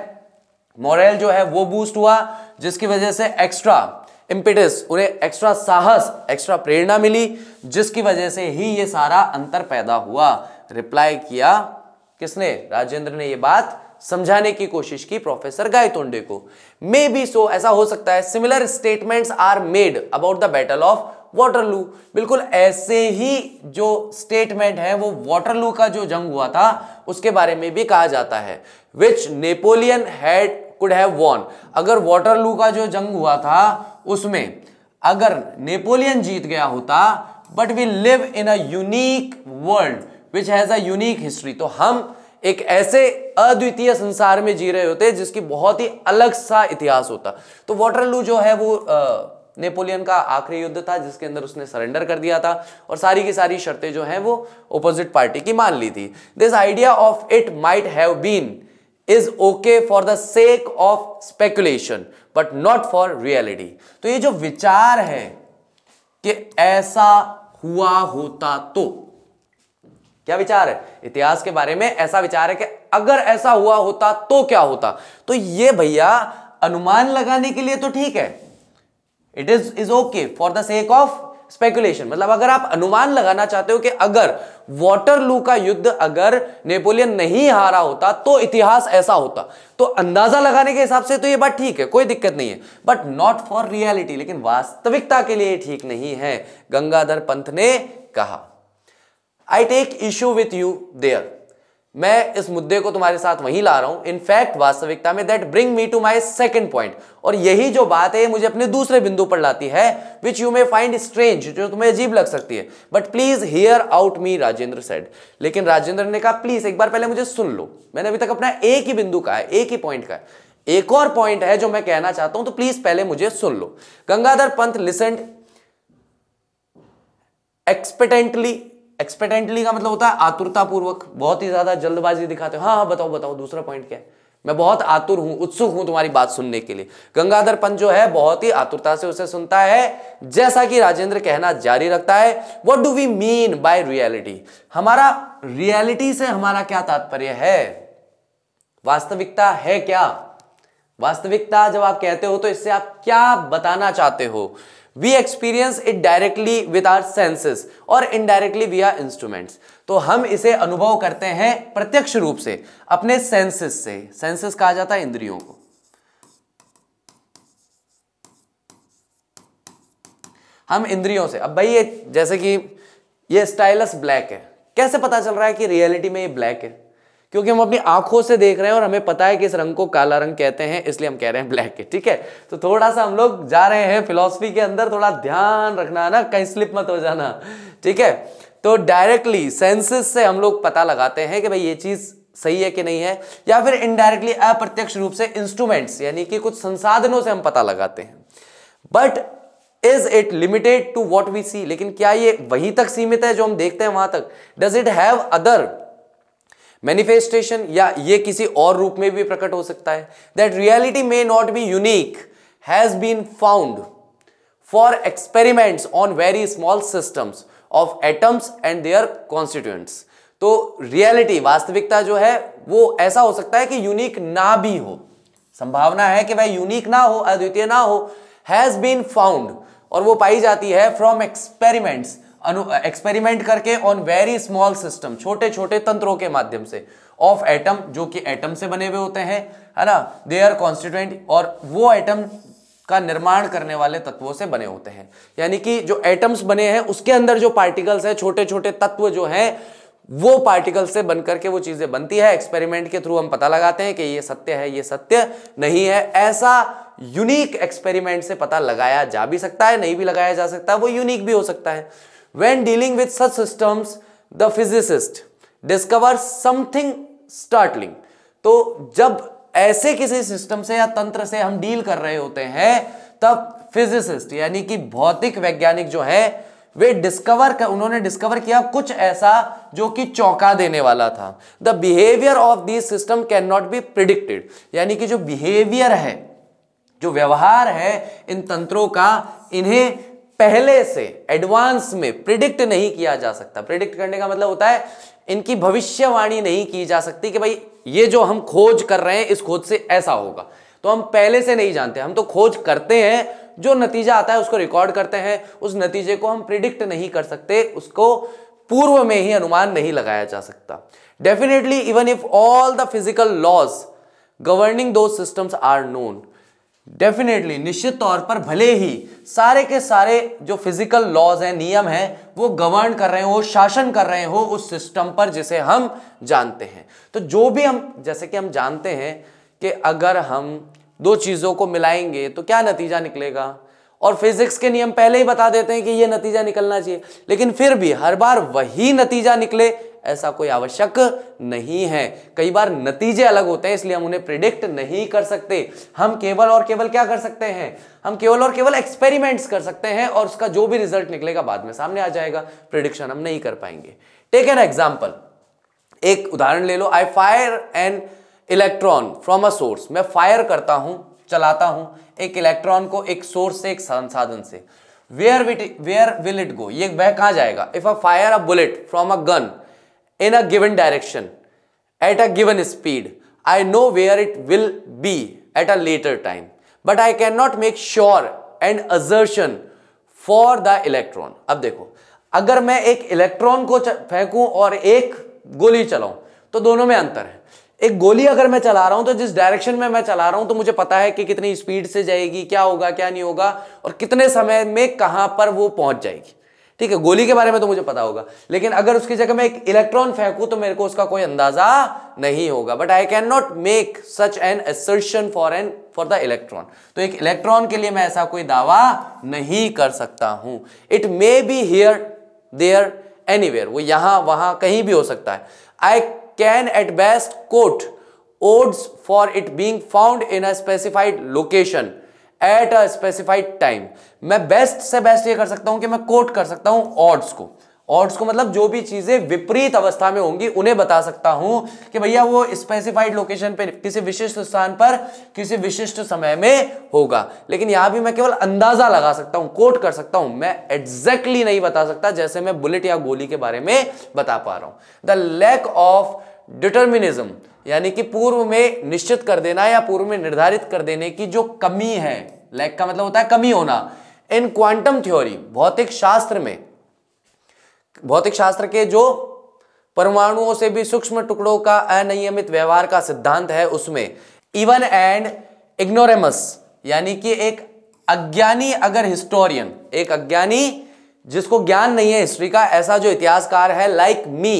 मोरल जो है वो बूस्ट हुआ जिसकी वजह से एक्स्ट्रा इम्पिटस उन्हें एक्स्ट्रा साहस एक्स्ट्रा प्रेरणा मिली जिसकी वजह से ही ये सारा अंतर पैदा हुआ रिप्लाई किया किसने राजेंद्र ने ये बात समझाने की कोशिश की प्रोफेसर गायतोंडे को मे बी सो ऐसा हो सकता है similar statements are made about the battle of Waterloo बिल्कुल ऐसे ही जो स्टेटमेंट है वो वाटरलू का जो जंग हुआ था उसके बारे में भी कहा जाता है which Napoleon had could have won अगर वाटरलू का जो जंग हुआ था उसमें अगर नेपोलियन जीत गया होता but we live in a unique world which has a unique history तो हम एक ऐसे अद्वितीय संसार में जी रहे होते जिसकी बहुत ही अलग सा इतिहास होता तो वाटरलू जो है वो आ, नेपोलियन का आखिरी युद्ध था जिसके अंदर उसने सरेंडर कर दिया था और सारी की सारी शर्तें जो हैं वो ओपोजिट पार्टी की मान ली थी this idea of it might have been is okay for the sake of speculation but not for reality तो ये जो विचार है कि ऐसा हुआ होता तो क्या विचार है इतिहास के बारे में ऐसा विचार है कि अगर ऐसा हुआ होता तो क्या होता तो ये भैया अनुमान लगाने के लिए तो ठीक है it is is okay for the sake of speculation मतलब अगर आप अनुमान लगाना चाहते हो कि अगर वाटरलू का युद्ध अगर नेपोलियन नहीं हारा होता तो इतिहास ऐसा होता तो अंदाजा लगाने के हिसाब से तो ये बात ठीक है कोई दिक्कत नहीं है बट नॉट फॉर रियलिटी लेकिन वास्तविकता के लिए ठीक नहीं है गंगाधर पंथ ने कहा I take issue with you there मैं इस मुद्दे को तुम्हारे साथ वहीं ला रहा हूं इनफैक्ट वास्तविकता में that bring me to my second point और यही जो बात है मुझे अपने दूसरे बिंदु पर लाती है which you may find strange जो तुम्हें अजीब लग सकती है but please hear out me Rajendra said लेकिन राजेंद्र ने कहा प्लीज एक बार पहले मुझे सुन लो मैंने अभी तक अपना एक ही बिंदु कहा है एक ही पॉइंट का है एक और पॉइंट है जो मैं कहना चाहता हूं तो प्लीज पहले मुझे सुन लो गंगाधर पंथ लिसेंड एक्सपेटेंटली एक्सपेक्टेंटली का मतलब होता है आतुरतापूर्वक बहुत ही ज्यादा जल्दबाजी दिखाते हो हाँ हाँ बताओ बताओ दूसरा पॉइंट क्या है मैं बहुत आतुर हूं उत्सुक हूं तुम्हारी बात सुनने के लिए गंगाधर पंत जो है बहुत ही आतुरता से उसे सुनता है जैसा कि राजेंद्र कहना जारी रखता है what do we mean by reality हमारा रियलिटी से हमारा क्या तात्पर्य है वास्तविकता है क्या वास्तविकता जब आप कहते हो तो इससे आप क्या बताना चाहते हो we experience it directly with our senses और इनडायरेक्टली वी आर इंस्ट्रूमेंट्स तो हम इसे अनुभव करते हैं प्रत्यक्ष रूप से अपने सेंसेस से सेंसेस कहा जाता है इंद्रियों को हम इंद्रियों से अब भाई ये जैसे कि ये स्टाइलस ब्लैक है कैसे पता चल रहा है कि रियलिटी में ये ब्लैक है क्योंकि हम अपनी आंखों से देख रहे हैं और हमें पता है कि इस रंग को काला रंग कहते हैं इसलिए हम कह रहे हैं ब्लैक है ठीक है तो थोड़ा सा हम लोग जा रहे हैं फिलोसफी के अंदर थोड़ा ध्यान रखना ना कहीं स्लिप मत हो जाना ठीक है तो डायरेक्टली सेंसेस से हम लोग पता लगाते हैं कि भाई ये चीज़ सही है कि नहीं है या फिर इनडायरेक्टली अप्रत्यक्ष रूप से इंस्ट्रूमेंट्स यानी कि कुछ संसाधनों से हम पता लगाते हैं but is it limited to what we see लेकिन क्या ये वहीं तक सीमित है जो हम देखते हैं वहां तक does it have other manifestation या ये किसी और रूप में भी प्रकट हो सकता है that reality may not be unique has been found for experiments on very small systems of atoms and their constituents तो रियलिटी वास्तविकता जो है वो ऐसा हो सकता है कि यूनिक ना भी हो संभावना है कि वह यूनिक ना हो अद्वितीय ना हो हैज बीन फाउंड और वो पाई जाती है फ्रॉम एक्सपेरिमेंट्स एक्सपेरिमेंट करके ऑन वेरी स्मॉल सिस्टम छोटे छोटे तंत्रों के माध्यम से ऑफ एटम जो कि एटम से बने हुए होते हैं है ना दे आर कॉन्स्टिट्यूएंट और वो एटम का निर्माण करने वाले तत्वों से बने होते हैं यानी कि जो एटम्स बने हैं उसके अंदर जो पार्टिकल्स है छोटे छोटे तत्व जो हैं वो पार्टिकल से बन करके वो चीजें बनती है एक्सपेरिमेंट के थ्रू हम पता लगाते हैं कि ये सत्य है ये सत्य नहीं है ऐसा यूनिक एक्सपेरिमेंट से पता लगाया जा भी सकता है नहीं भी लगाया जा सकता वो यूनिक भी हो सकता है when dealing with such systems the physicist discover something startling तो जब ऐसे किसी सिस्टम से या तंत्र से हम डील कर रहे होते हैं तब फिजिसिस्ट यानी कि भौतिक वैज्ञानिक जो है वे डिस्कवर कर उन्होंने डिस्कवर किया कुछ ऐसा जो कि चौंका देने वाला था the behaviour of this system can not be predicted यानी कि जो बिहेवियर है जो व्यवहार है इन तंत्रों का इन्हें पहले से एडवांस में प्रिडिक्ट नहीं किया जा सकता प्रिडिक्ट करने का मतलब होता है इनकी भविष्यवाणी नहीं की जा सकती कि भाई ये जो हम खोज कर रहे हैं इस खोज से ऐसा होगा तो हम पहले से नहीं जानते हम तो खोज करते हैं जो नतीजा आता है उसको रिकॉर्ड करते हैं उस नतीजे को हम प्रिडिक्ट नहीं कर सकते उसको पूर्व में ही अनुमान नहीं लगाया जा सकता definitely even if all the physical laws governing दो सिस्टम्स आर नोन डेफिनेटली निश्चित तौर पर भले ही सारे के सारे जो फिजिकल लॉज हैं नियम हैं वो गवर्न कर रहे हो शासन कर रहे हो उस सिस्टम पर जिसे हम जानते हैं तो जो भी हम जैसे कि हम जानते हैं कि अगर हम दो चीज़ों को मिलाएंगे तो क्या नतीजा निकलेगा और फिजिक्स के नियम पहले ही बता देते हैं कि यह नतीजा निकलना चाहिए लेकिन फिर भी हर बार वही नतीजा निकले ऐसा कोई आवश्यक नहीं है कई बार नतीजे अलग होते हैं इसलिए हम उन्हें प्रिडिक्ट नहीं कर सकते हम केवल और केवल क्या कर सकते हैं हम केवल और केवल एक्सपेरिमेंट्स कर सकते हैं और उसका जो भी रिजल्ट निकलेगा बाद में सामने आ जाएगा प्रिडिक्शन हम नहीं कर पाएंगे टेक एन एग्जाम्पल एक उदाहरण ले लो I fire an electron from a source मैं फायर करता हूं चलाता हूं एक इलेक्ट्रॉन को एक सोर्स से एक संसाधन से where wit where will it go ये वह कहाँ जाएगा if I fire a bullet from a gun in a given direction at a given speed I know where it will be at a later time but I can not make sure and assertion for the electron अब देखो अगर मैं एक इलेक्ट्रॉन को फेंकूं और एक गोली चलाऊं तो दोनों में अंतर है एक गोली अगर मैं चला रहा हूं तो जिस डायरेक्शन में मैं चला रहा हूं तो मुझे पता है कि कितनी स्पीड से जाएगी क्या होगा क्या नहीं होगा और कितने समय में कहां पर वो पहुंच जाएगी ठीक है गोली के बारे में तो मुझे पता होगा लेकिन अगर उसकी जगह मैं एक इलेक्ट्रॉन फेंकू तो मेरे को उसका कोई अंदाजा नहीं होगा but I can not make such an assertion for an for the electron तो एक इलेक्ट्रॉन के लिए मैं ऐसा कोई दावा नहीं कर सकता हूं it may be here there any वो यहां वहां कहीं भी हो सकता है I can at best quote odds for it being found in a specified location at a specified time मैं बेस्ट से बेस्ट ये कर सकता हूं कि मैं कोट कर सकता हूं ऑड्स को ऑड्स को मतलब जो भी चीजें विपरीत अवस्था में होंगी उन्हें बता सकता हूं कि भैया वो स्पेसिफाइड लोकेशन पे किसी विशिष्ट स्थान पर किसी विशिष्ट समय में होगा लेकिन यहां भी मैं केवल अंदाजा लगा सकता हूं कोट कर सकता हूं मैं एग्जैक्टली exactly नहीं बता सकता जैसे मैं बुलेट या गोली के बारे में बता पा रहा हूं द लैक ऑफ डिटर्मिनिज्म यानी कि पूर्व में निश्चित कर देना या पूर्व में निर्धारित कर देने की जो कमी है लैक का मतलब होता है कमी होना इन क्वांटम थ्योरी भौतिक शास्त्र में भौतिक शास्त्र के जो परमाणुओं से भी सूक्ष्म टुकड़ों का अनियमित व्यवहार का सिद्धांत है उसमें इवन एंड इग्नोरेमस यानी कि एक अज्ञानी अगर हिस्टोरियन एक अज्ञानी जिसको ज्ञान नहीं है हिस्ट्री का ऐसा जो इतिहासकार है like me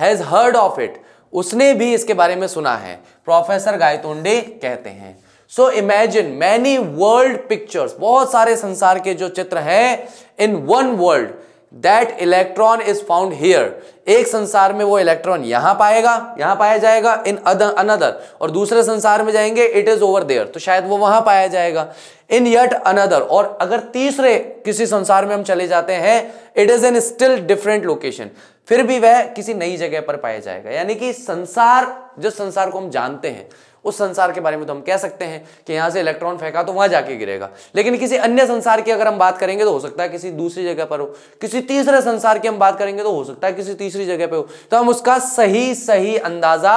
has heard of it उसने भी इसके बारे में सुना है प्रोफेसर गायतोंडे कहते हैं so imagine many world pictures बहुत सारे संसार के जो चित्र हैं in one world that electron is found here एक संसार में वो इलेक्ट्रॉन यहां पाएगा यहां पाया जाएगा इन अनदर और दूसरे संसार में जाएंगे इट इज ओवर देयर तो शायद वो वहां पाया जाएगा इन यट अनदर और अगर तीसरे किसी संसार में हम चले जाते हैं it is an still different location फिर भी वह किसी नई जगह पर पाया जाएगा यानी कि संसार जिस संसार को हम जानते हैं उस संसार के बारे में तो हम कह सकते हैं कि यहां से इलेक्ट्रॉन फेंका तो वहां जाके गिरेगा लेकिन किसी अन्य संसार की अगर हम बात करेंगे तो हो सकता है किसी दूसरी जगह पर हो किसी तीसरे संसार की हम बात करेंगे तो हो सकता है किसी तीसरी जगह पर हो तो हम उसका सही सही अंदाजा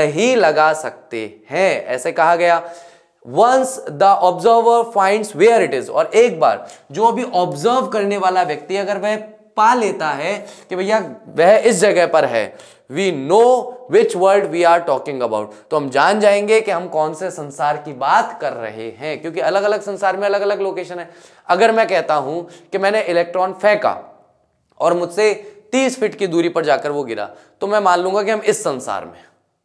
नहीं लगा सकते हैं ऐसे कहा गया Once the observer finds where it is, और एक बार जो अभी observe करने वाला व्यक्ति अगर वह पा लेता है कि भैया वह इस जगह पर है we know which world we are talking about तो हम जान जाएंगे कि हम कौन से संसार की बात कर रहे हैं क्योंकि अलग अलग संसार में अलग अलग लोकेशन है अगर मैं कहता हूं कि मैंने इलेक्ट्रॉन फेंका और मुझसे तीस फीट की दूरी पर जाकर वो गिरा तो मैं मान लूंगा कि हम इस संसार में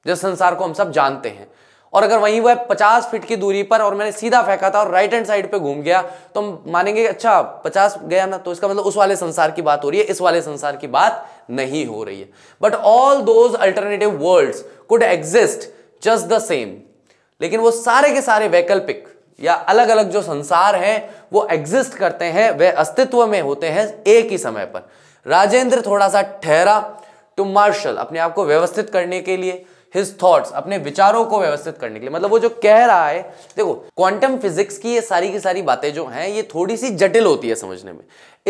जिस संसार को हम सब जानते हैं और अगर वहीं वह पचास फीट की दूरी पर और मैंने सीधा फेंका था और राइट हैंड साइड पे घूम गया तो हम मानेंगे अच्छा पचास गया ना तो इसका मतलब उस वाले संसार की बात हो रही है इस वाले संसार की बात नहीं हो रही है but all those alternative world could exist just the same लेकिन वो सारे के सारे वैकल्पिक या अलग अलग जो संसार हैं वो एग्जिस्ट करते हैं वे अस्तित्व में होते हैं एक ही समय पर राजेंद्र थोड़ा सा ठहरा टू मार्शल अपने आप को व्यवस्थित करने के लिए हिज थॉट्स अपने विचारों को व्यवस्थित करने के लिए मतलब वो जो कह रहा है देखो क्वांटम फिजिक्स की ये सारी की सारी बातें जो हैं ये थोड़ी सी जटिल होती है समझने में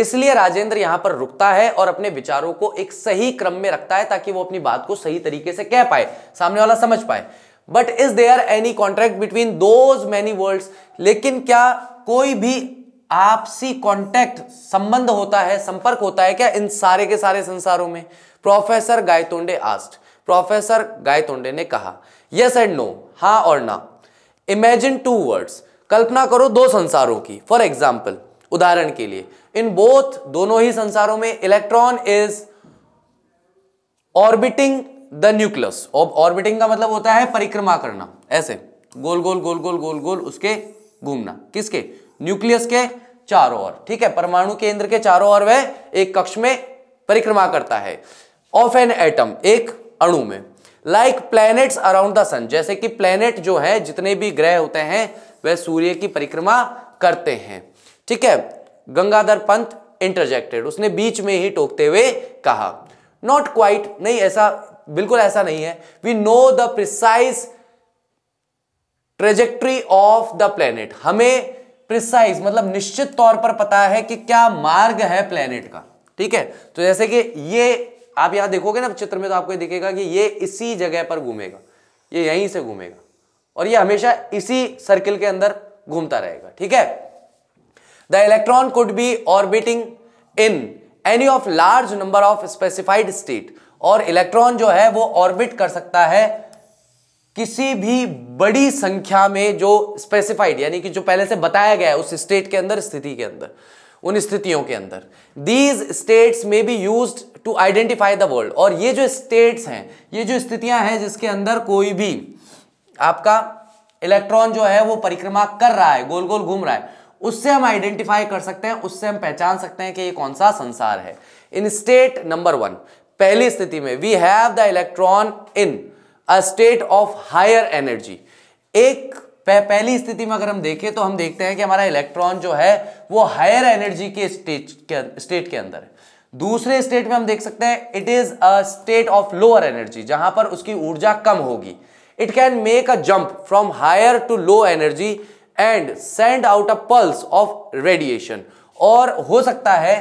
इसलिए राजेंद्र यहां पर रुकता है और अपने विचारों को एक सही क्रम में रखता है ताकि वो अपनी बात को सही तरीके से कह पाए सामने वाला समझ पाए but is there any contract between those many world लेकिन क्या कोई भी आपसी कॉन्टैक्ट संबंध होता है संपर्क होता है क्या इन सारे के सारे संसारों में professor Gaitonde asked professor Gaitonde ने कहा यस एंड नो हा और ना इमेजिन टू वर्ड्स कल्पना करो दो संसारों की फॉर एग्जाम्पल उदाहरण के लिए इन बोथ दोनों ही संसारों में electron is orbiting the nucleus orbiting का मतलब होता है परिक्रमा करना ऐसे गोल गोल गोल गोल गोल गोल उसके घूमना किसके न्यूक्लियस के चारों ओर ठीक है परमाणु केंद्र के चारों ओर वह एक कक्ष में परिक्रमा करता है ऑफ एन एटम एक अणु में like planets around the sun जैसे कि प्लैनेट जो है जितने भी ग्रह होते हैं वह सूर्य की परिक्रमा करते हैं ठीक है गंगाधर पंत इंटरजेक्टेड उसने बीच में ही टोकते हुए कहा नॉट क्वाइट नहीं ऐसा बिल्कुल ऐसा नहीं है we know the precise trajectory of the planet हमें प्रिसाइज मतलब निश्चित तौर पर पता है कि क्या मार्ग है प्लेनेट का ठीक है तो जैसे कि ये आप यहां देखोगे ना चित्र में तो आपको दिखेगा कि ये इसी जगह पर घूमेगा ये यहीं से घूमेगा और ये हमेशा इसी सर्किल के अंदर घूमता रहेगा ठीक है the electron could be orbiting in any of large number of specified state और इलेक्ट्रॉन जो है वो ऑर्बिट कर सकता है किसी भी बड़ी संख्या में जो स्पेसिफाइड यानी कि जो पहले से बताया गया है उस स्टेट के अंदर स्थिति के अंदर उन स्थितियों के अंदर दीज स्टेट्स में be use to identify the world और ये जो स्टेट्स हैं ये जो स्थितियां हैं जिसके अंदर कोई भी आपका इलेक्ट्रॉन जो है वो परिक्रमा कर रहा है गोल गोल घूम रहा है उससे हम आइडेंटिफाई कर सकते हैं उससे हम पहचान सकते हैं कि ये कौन सा संसार है इन स्टेट नंबर वन पहली स्थिति में we have the electron in a state of higher energy एक पह, पहली स्थिति में अगर हम देखें तो हम देखते हैं कि हमारा इलेक्ट्रॉन जो है वो हायर एनर्जी के स्टेट के स्टेट के अंदर है दूसरे स्टेट में हम देख सकते हैं it is a state of lower energy जहां पर उसकी ऊर्जा कम होगी it can make a jump from higher to low energy and send out a pulse of radiation और हो सकता है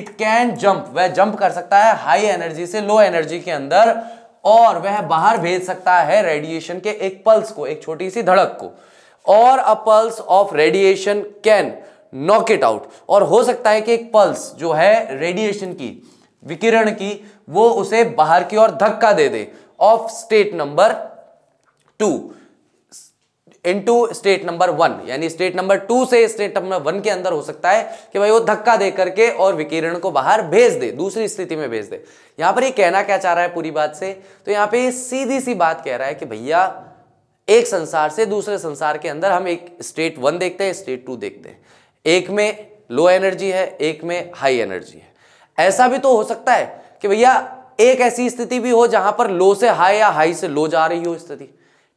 इट कैन जंप वह जंप कर सकता है हाई एनर्जी से लो एनर्जी के अंदर और वह बाहर भेज सकता है रेडिएशन के एक पल्स को एक छोटी सी धड़क को और a pulse of radiation can knock it out और हो सकता है कि एक पल्स जो है रेडिएशन की विकिरण की वो उसे बाहर की ओर धक्का दे दे of state number two into state number one यानी स्टेट नंबर टू से स्टेट नंबर वन के अंदर हो सकता है कि भाई वो धक्का दे करके और विकिरण को बाहर भेज दे दूसरी स्थिति में भेज दे यहां पर ये कहना क्या चाह रहा है पूरी बात से तो यहां पे ये सीधी सी बात कह रहा है कि भैया एक संसार से दूसरे संसार के अंदर हम एक स्टेट वन देखते हैं स्टेट टू देखते हैं एक में लो एनर्जी है एक में हाई एनर्जी है ऐसा भी तो हो सकता है कि भैया एक ऐसी स्थिति भी हो जहां पर लो से हाई या हाई से लो जा रही हो स्थिति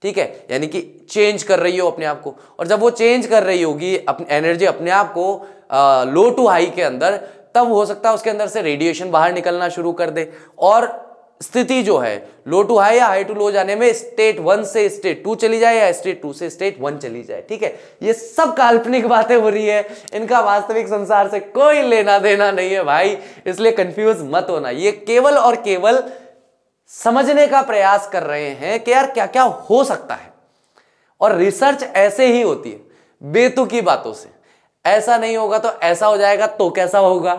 ठीक है यानी कि चेंज कर रही हो अपने आप को और जब वो चेंज कर रही होगी अपनी एनर्जी अपने आप को लो टू हाई के अंदर तब हो सकता है उसके अंदर से रेडिएशन बाहर निकलना शुरू कर दे और स्थिति जो है लो टू हाई या हाई टू लो जाने में स्टेट वन से स्टेट टू चली जाए या स्टेट टू से स्टेट वन चली जाए ठीक है ये सब काल्पनिक बातें हो रही है इनका वास्तविक संसार से कोई लेना देना नहीं है भाई इसलिए कंफ्यूज मत होना ये केवल और केवल समझने का प्रयास कर रहे हैं कि यार क्या क्या हो सकता है और रिसर्च ऐसे ही होती है बेतुकी बातों से ऐसा नहीं होगा तो ऐसा हो जाएगा तो कैसा होगा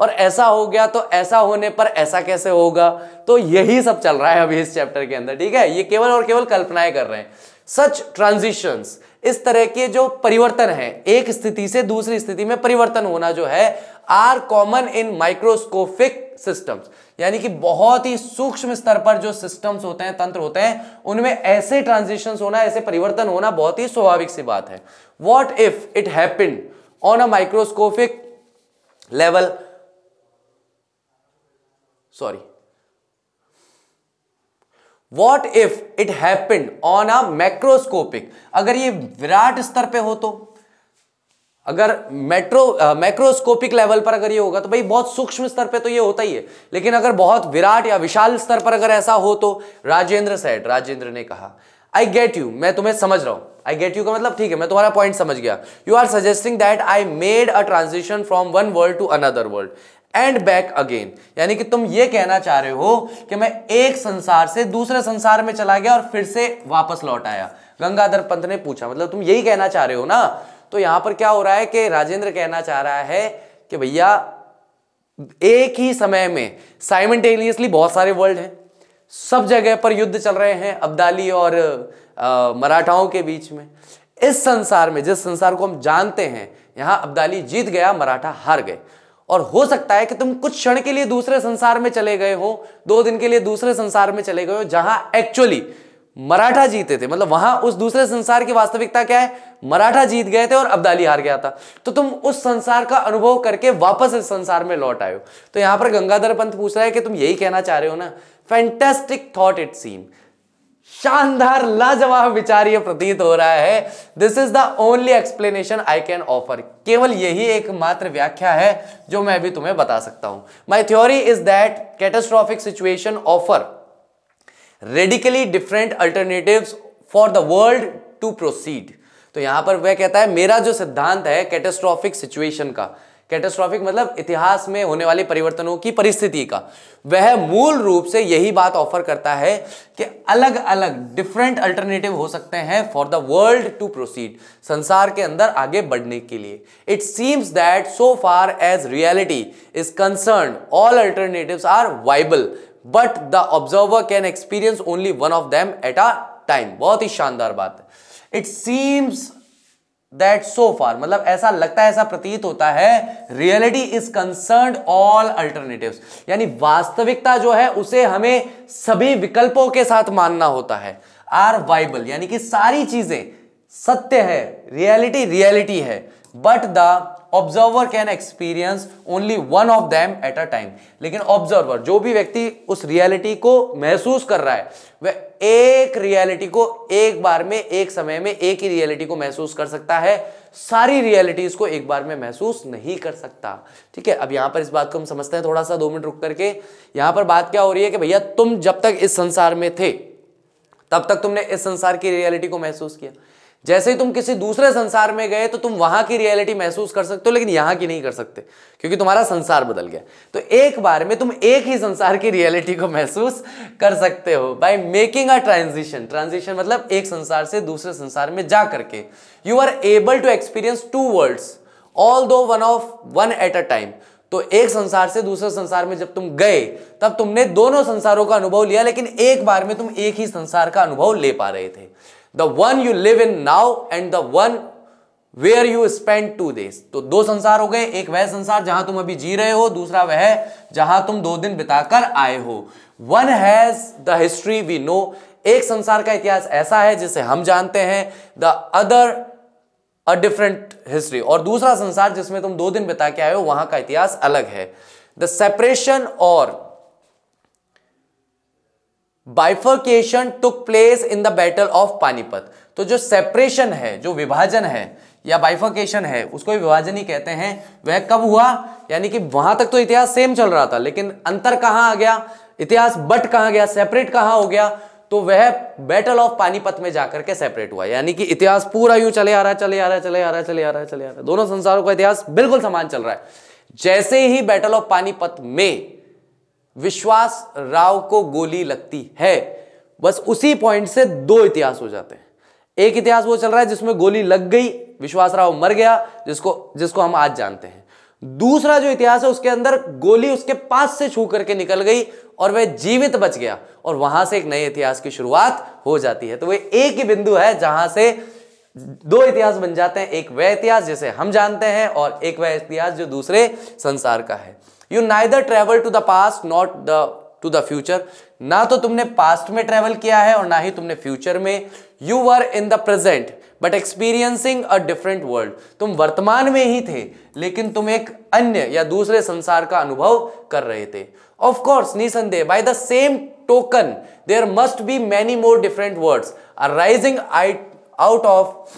और ऐसा हो गया तो ऐसा होने पर ऐसा कैसे होगा तो यही सब चल रहा है अभी इस चैप्टर के अंदर ठीक है ये केवल और केवल कल्पनाएं कर रहे हैं सच ट्रांजिशन इस तरह के जो परिवर्तन है एक स्थिति से दूसरी स्थिति में परिवर्तन होना जो है are common in microscopic systems यानी कि बहुत ही सूक्ष्म स्तर पर जो सिस्टम्स होते हैं तंत्र होते हैं उनमें ऐसे ट्रांजिशन होना ऐसे परिवर्तन होना बहुत ही स्वाभाविक सी बात है what if it happen on a microscopic level sorry what if it happened on a macroscopic अगर ये विराट स्तर पे हो तो अगर मेट्रो मैक्रोस्कोपिक लेवल पर अगर ये होगा तो भाई बहुत सूक्ष्म स्तर पे तो ये होता ही है लेकिन अगर बहुत विराट या विशाल स्तर पर अगर ऐसा हो तो राजेंद्र सेठ राजेंद्र ने कहा आई गेट यू मैं तुम्हें समझ रहा हूं आई गेट यू का मतलब ठीक है मैं तुम्हारा पॉइंट समझ गया you are suggesting that I made a transition from one world to another world and back again यानी कि तुम ये कहना चाह रहे हो कि मैं एक संसार से दूसरे संसार में चला गया और फिर से वापस लौट आया गंगाधर पंत ने पूछा मतलब तुम यही कहना चाह रहे हो ना तो यहां पर क्या हो रहा है कि राजेंद्र कहना चाह रहा है कि भैया एक ही समय में साइमटेनियसली बहुत सारे वर्ल्ड हैं सब जगह पर युद्ध चल रहे हैं अब्दाली और मराठाओं के बीच में इस संसार में जिस संसार को हम जानते हैं यहां अब्दाली जीत गया मराठा हार गए और हो सकता है कि तुम कुछ क्षण के लिए दूसरे संसार में चले गए हो दो दिन के लिए दूसरे संसार में चले गए हो जहां एक्चुअली मराठा जीते थे मतलब वहां उस दूसरे संसार की वास्तविकता क्या है मराठा जीत गए थे और अब्दाली हार गया था तो तुम उस संसार का अनुभव करके वापस इस संसार में लौट आयो तो यहां पर गंगाधर पंत पूछ रहा है कि तुम यही कहना चाह रहे हो ना फैंटेस्टिक थॉट इट सीन शानदार लाजवाब विचार ये प्रतीत हो रहा है this is the only explanation I can offer केवल यही एक मात्र व्याख्या है जो मैं अभी तुम्हें बता सकता हूं my theory is that catastrophic situation offer radically different alternative for the world to proceed तो यहां पर वह कहता है मेरा जो सिद्धांत है कैटेस्ट्रॉफिक सिचुएशन का कैटेस्ट्रॉफिक मतलब इतिहास में होने वाले परिवर्तनों की परिस्थिति का वह मूल रूप से यही बात ऑफर करता है कि अलग अलग डिफरेंट अल्टरनेटिव हो सकते हैं for the world to proceed संसार के अंदर आगे बढ़ने के लिए it seems that so far as reality is concern all alternative are viable but the observer can experience only one of them at a time बहुत ही शानदार बात है it seems that so far मतलब ऐसा लगता है ऐसा प्रतीत होता है reality is concern all alternative यानी वास्तविकता जो है उसे हमें सभी विकल्पों के साथ मानना होता है आर वाइबल यानी कि सारी चीजें सत्य है रियलिटी रियलिटी है but the observer can experience only one of them at a time लेकिन ऑब्जर्वर जो भी व्यक्ति उस रियलिटी को महसूस कर रहा है वह एक रियलिटी को एक बार में एक समय में एक ही रियलिटी को महसूस कर सकता है सारी रियलिटीज को एक बार में महसूस नहीं कर सकता ठीक है अब यहां पर इस बात को हम समझते हैं थोड़ा सा दो मिनट रुक करके यहां पर बात क्या हो रही है कि भैया तुम जब तक इस संसार में थे तब तक तुमने इस संसार की रियलिटी को महसूस किया जैसे ही तुम किसी दूसरे संसार में गए तो तुम वहां की रियलिटी महसूस कर सकते हो लेकिन यहां की नहीं कर सकते क्योंकि तुम्हारा संसार बदल गया तो एक बार में तुम एक ही संसार की रियलिटी को महसूस कर सकते हो by making a transition transition मतलब एक संसार से दूसरे संसार में जा करके you are able to experience two worlds all दो one of one at a time तो एक संसार से दूसरे संसार में जब तुम गए तब तुमने दोनों संसारों का अनुभव लिया लेकिन एक बार में तुम एक ही संसार का अनुभव ले पा रहे थे the one you live in now and the one where you spend two days तो दो संसार हो गए एक वह संसार जहां तुम अभी जी रहे हो दूसरा वह जहां तुम दो दिन बिताकर आए हो one has the history we know एक संसार का इतिहास ऐसा है जिसे हम जानते हैं the other a different history और दूसरा संसार जिसमें तुम दो दिन बिता के आए हो वहां का इतिहास अलग है द सेपरेशन और bifurcation took place in the battle of Panipat तो जो सेपरेशन है जो विभाजन है या बाइफर्केशन है उसको विभाजन ही कहते हैं वह कब हुआ यानी कि वहां तक तो इतिहास सेम चल रहा था लेकिन अंतर कहां आ गया इतिहास बट कहां गया सेपरेट कहां हो गया तो वह बैटल ऑफ पानीपत में जाकर के सेपरेट हुआ यानी कि इतिहास पूरा यूं चले आ रहा है चले आ रहा है चले आ रहा है चले आ रहा है चले आ रहा है दोनों संसारों का इतिहास बिल्कुल समान चल रहा है जैसे ही बैटल ऑफ पानीपत में विश्वास राव को गोली लगती है बस उसी पॉइंट से दो इतिहास हो जाते हैं एक इतिहास वो चल रहा है जिसमें गोली लग गई विश्वास राव मर गया जिसको जिसको हम आज जानते हैं दूसरा जो इतिहास है उसके अंदर गोली उसके पास से छू करके निकल गई और वह जीवित बच गया और वहां से एक नए इतिहास की शुरुआत हो जाती है तो वह एक ही बिंदु है जहां से दो इतिहास बन जाते हैं एक वह इतिहास जिसे हम जानते हैं और एक वह इतिहास जो दूसरे संसार का है you neither travel to the past not the to the future ना तो तुमने पास्ट में ट्रेवल किया है और ना ही तुमने फ्यूचर में you are in the present but experiencing a different world तुम वर्तमान में ही थे लेकिन तुम एक अन्य या दूसरे संसार का अनुभव कर रहे थे ऑफकोर्स निसंदेह by the same token there must be many more different words are rising out of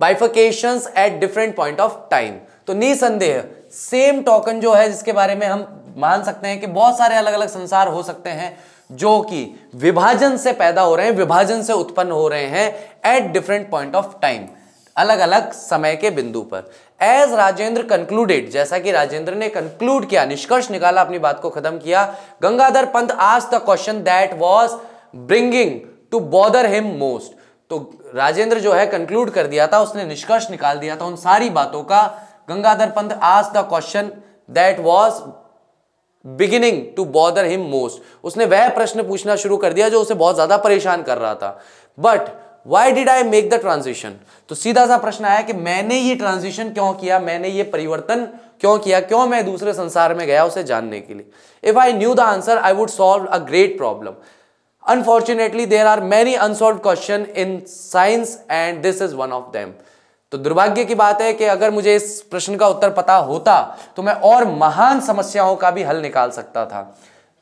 bifurcation at different point of time तो निसंदेह सेम टोकन जो है जिसके बारे में हम मान सकते हैं कि बहुत सारे अलग अलग संसार हो सकते हैं जो कि विभाजन से पैदा हो रहे हैं विभाजन से उत्पन्न हो रहे हैं at different point of time अलग अलग समय के बिंदु पर एज राजेंद्र कंक्लूडेड जैसा कि राजेंद्र ने कंक्लूड किया निष्कर्ष निकाला अपनी बात को खत्म किया गंगाधर पंत आज the question that was bringing to bother him most तो राजेंद्र जो है कंक्लूड कर दिया था उसने निष्कर्ष निकाल दिया था उन सारी बातों का गंगाधर पंत आज the question that was beginning to bother him most उसने वह प्रश्न पूछना शुरू कर दिया जो उसे बहुत ज्यादा परेशान कर रहा था but why did I make the transition तो सीधा सा प्रश्न आया कि मैंने ये ट्रांजिशन क्यों किया मैंने ये परिवर्तन क्यों किया क्यों मैं दूसरे संसार में गया उसे जानने के लिए if I knew the answer I would solve a great problem unfortunately there are many unsolve question in science and this is one of them तो दुर्भाग्य की बात है कि अगर मुझे इस प्रश्न का उत्तर पता होता तो मैं और महान समस्याओं का भी हल निकाल सकता था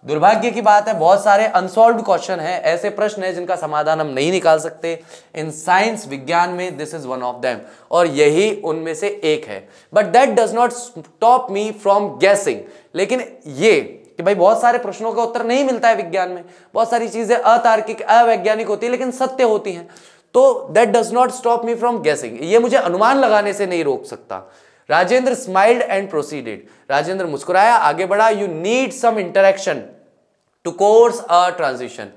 दुर्भाग्य की बात है बहुत सारे अनसॉल्व क्वेश्चन हैं ऐसे प्रश्न हैं जिनका समाधान हम नहीं निकाल सकते इन साइंस विज्ञान में this is one of them और यही उनमें से एक है but that does not stop me from guessing लेकिन ये कि भाई बहुत सारे प्रश्नों का उत्तर नहीं मिलता है विज्ञान में बहुत सारी चीजें अतार्किक अवैज्ञानिक होती है लेकिन सत्य होती हैं तो that does not stop me from guessing ये मुझे अनुमान लगाने से नहीं रोक सकता Rajendra smiled and proceeded Rajendra मुस्कुराया आगे बढ़ा you need some interaction to cause a transition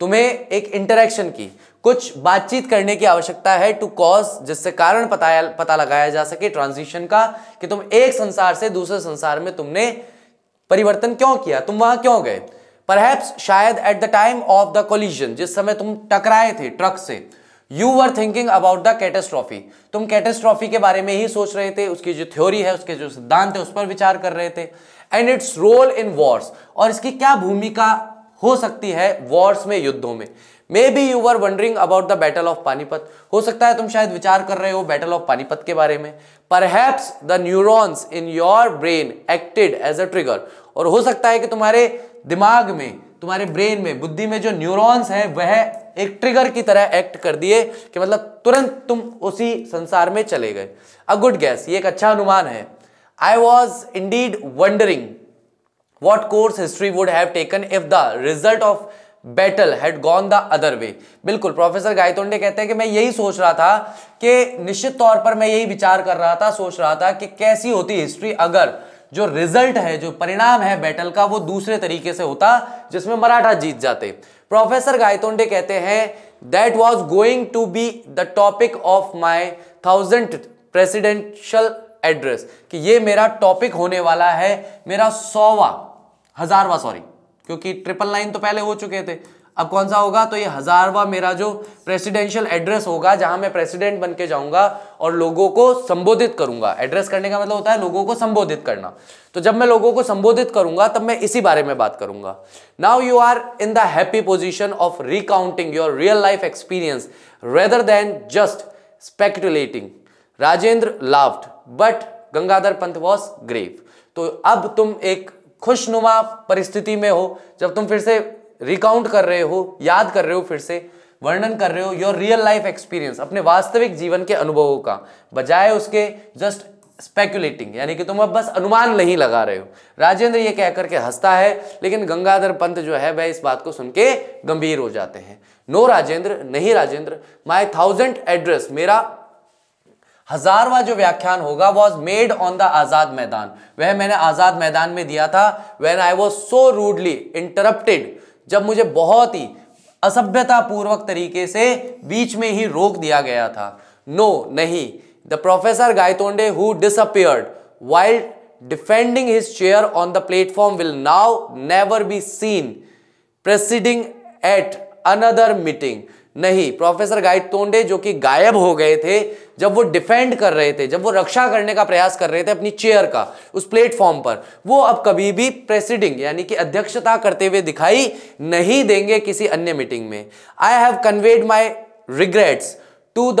तुम्हें एक इंटरेक्शन की कुछ बातचीत करने की आवश्यकता है टू कॉज जिससे कारण पता पता लगाया जा सके ट्रांजिशन का कि तुम एक संसार से दूसरे संसार में तुमने परिवर्तन क्यों किया तुम वहां क्यों गए परहैप्स शायद at the time of the collision जिस समय तुम टकराए थे ट्रक से you are thinking about the catastrophe तुम कैटेस्ट्रॉफी के बारे में ही सोच रहे थे उसकी जो थ्योरी है उसके जो सिद्धांत है उस पर विचार कर रहे थे and its role in wars और इसकी क्या भूमिका हो सकती है वॉर्स में युद्धों में may be you are wondering about the battle of Panipat हो सकता है तुम शायद विचार कर रहे हो बैटल ऑफ पानीपत के बारे में perhaps the neurons in your brain acted as a trigger और हो सकता है कि तुम्हारे दिमाग में तुम्हारे ब्रेन में बुद्धि में जो न्यूरॉन्स हैं वह एक ट्रिगर की तरह एक्ट कर दिए कि मतलब तुरंत तुम उसी संसार में चले गए अ गुड गैस ये एक अच्छा अनुमान है I was indeed wondering what course history would have taken if the result of battle had gone the other way बिल्कुल प्रोफेसर गायतोंडे कहते हैं कि मैं यही सोच रहा था कि निश्चित तौर पर मैं यही विचार कर रहा था सोच रहा था कि कैसी होती हिस्ट्री अगर जो रिजल्ट है जो परिणाम है बैटल का वो दूसरे तरीके से होता जिसमें मराठा जीत जाते प्रोफेसर गायतोंडे कहते हैं that was going to be the topic of my thousand presidential address कि ये मेरा टॉपिक होने वाला है मेरा सौवा हजारवा सॉरी क्योंकि ट्रिपल नाइन तो पहले हो चुके थे अब कौन सा होगा तो ये हजारवा मेरा जो प्रेसिडेंशियल एड्रेस होगा जहां मैं प्रेसिडेंट बन के जाऊंगा और लोगों को संबोधित करूंगा एड्रेस करने का मतलब होता है लोगों को संबोधित करना तो जब मैं लोगों को संबोधित करूंगा तब मैं इसी बारे में बात करूंगा now you are in the happy position of recounting your real life experience rather than just speculating Rajendra laughed but Gangadhar Pant was grave तो अब तुम एक खुशनुमा परिस्थिति में हो जब तुम फिर से रिकाउंट कर रहे हो याद कर रहे हो फिर से वर्णन कर रहे हो योर रियल लाइफ एक्सपीरियंस अपने वास्तविक जीवन के अनुभवों का बजाय उसके जस्ट स्पेकुलेटिंग यानी कि तुम अब बस अनुमान नहीं लगा रहे हो राजेंद्र ये कहकर के हंसता है लेकिन गंगाधर पंत जो है वह इस बात को सुन के गंभीर हो जाते हैं नो राजेंद्र नहीं राजेंद्र माय थाउजेंड एड्रेस मेरा हजारवा जो व्याख्यान होगा was made on the Azad Maidan वह मैंने आजाद मैदान में दिया था when I was so rudely interrupted जब मुझे बहुत ही असभ्यतापूर्वक तरीके से बीच में ही रोक दिया गया था नो नहीं the professor Gaitonde who disappeared while defending his chair on the platform will now never be seen presiding at another meeting नहीं प्रोफेसर गाइड तोंडे जो कि गायब हो गए थे जब वो डिफेंड कर रहे थे जब वो रक्षा करने का प्रयास कर रहे थे अपनी चेयर का उस प्लेटफॉर्म पर वो अब कभी भी प्रेसिडिंग यानी कि अध्यक्षता करते हुए दिखाई नहीं देंगे किसी अन्य मीटिंग में I have conveyed my regrets to the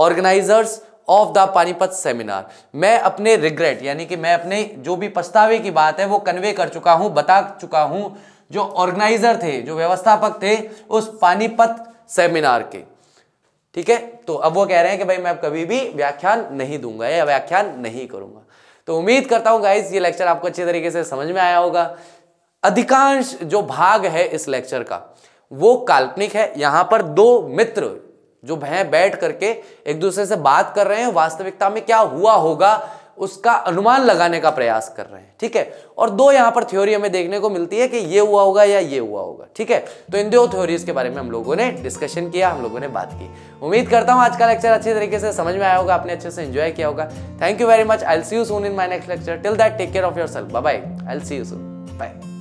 organisers of the Panipat seminar मैं अपने रिग्रेट यानी कि मैं अपने जो भी पछतावे की बात है वो कन्वे कर चुका हूं बता चुका हूं जो ऑर्गेनाइजर थे जो व्यवस्थापक थे उस पानीपत सेमिनार के ठीक है तो अब वो कह रहे हैं कि भाई मैं अब कभी भी व्याख्यान नहीं दूंगा या व्याख्यान नहीं करूंगा तो उम्मीद करता हूं गाइज ये लेक्चर आपको अच्छे तरीके से समझ में आया होगा अधिकांश जो भाग है इस लेक्चर का वो काल्पनिक है यहां पर दो मित्र जो हैं बैठ करके एक दूसरे से बात कर रहे हैं वास्तविकता में क्या हुआ होगा उसका अनुमान लगाने का प्रयास कर रहे हैं ठीक है और दो यहां पर थ्योरी हमें देखने को मिलती है कि ये हुआ होगा या ये हुआ होगा ठीक है तो इन दो थ्योरीज के बारे में हम लोगों ने डिस्कशन किया हम लोगों ने बात की उम्मीद करता हूं आज का लेक्चर अच्छे तरीके से समझ में आया होगा आपने अच्छे से एंजॉय किया होगा thank you very much I see you soon in my next lecture till that take care of yourself bye I see you soon bye